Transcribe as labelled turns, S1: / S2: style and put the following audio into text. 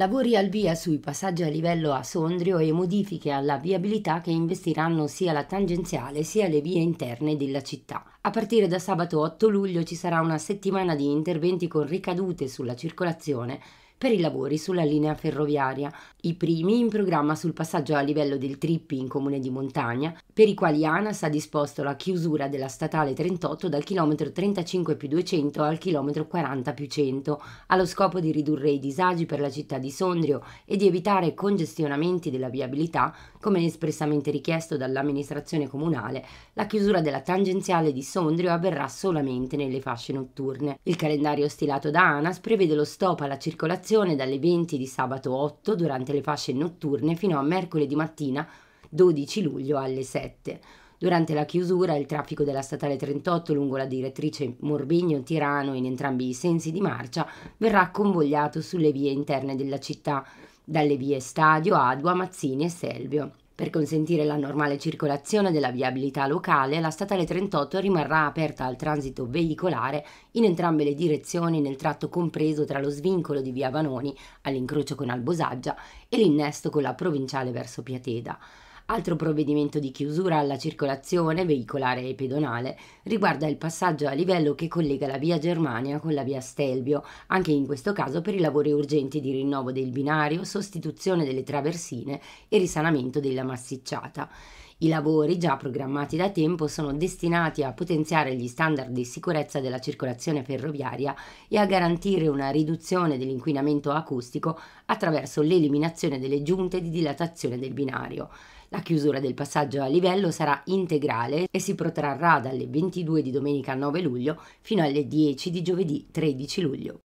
S1: Lavori al via sui passaggi a livello a Sondrio e modifiche alla viabilità che investiranno sia la tangenziale sia le vie interne della città. A partire da sabato 8 luglio ci sarà una settimana di interventi con ricadute sulla circolazione per i lavori sulla linea ferroviaria, i primi in programma sul passaggio a livello del Trippi in comune di Montagna, per i quali ANAS ha disposto la chiusura della statale 38 dal chilometro 35 più 200 al chilometro 40 più 100, allo scopo di ridurre i disagi per la città di Sondrio e di evitare congestionamenti della viabilità, come espressamente richiesto dall'amministrazione comunale, la chiusura della tangenziale di Sondrio avverrà solamente nelle fasce notturne. Il calendario stilato da ANAS prevede lo stop alla circolazione programmazione dalle 20 di sabato 8 durante le fasce notturne fino a mercoledì mattina 12 luglio alle 7. Durante la chiusura il traffico della statale 38 lungo la direttrice Morbegno-Tirano in entrambi i sensi di marcia verrà convogliato sulle vie interne della città, dalle vie Stadio, Adua, Mazzini e Selvio. Per consentire la normale circolazione della viabilità locale, la statale 38 rimarrà aperta al transito veicolare in entrambe le direzioni nel tratto compreso tra lo svincolo di via Vanoni all'incrocio con Albosaggia e l'innesto con la provinciale verso Piateda. Altro provvedimento di chiusura alla circolazione veicolare e pedonale riguarda il passaggio a livello che collega la via Germania con la via Stelvio, anche in questo caso per i lavori urgenti di rinnovo del binario, sostituzione delle traversine e risanamento della massicciata. I lavori, già programmati da tempo, sono destinati a potenziare gli standard di sicurezza della circolazione ferroviaria e a garantire una riduzione dell'inquinamento acustico attraverso l'eliminazione delle giunte di dilatazione del binario. La chiusura del passaggio a livello sarà integrale e si protrarrà dalle 22 di domenica 9 luglio fino alle 10 di giovedì 13 luglio.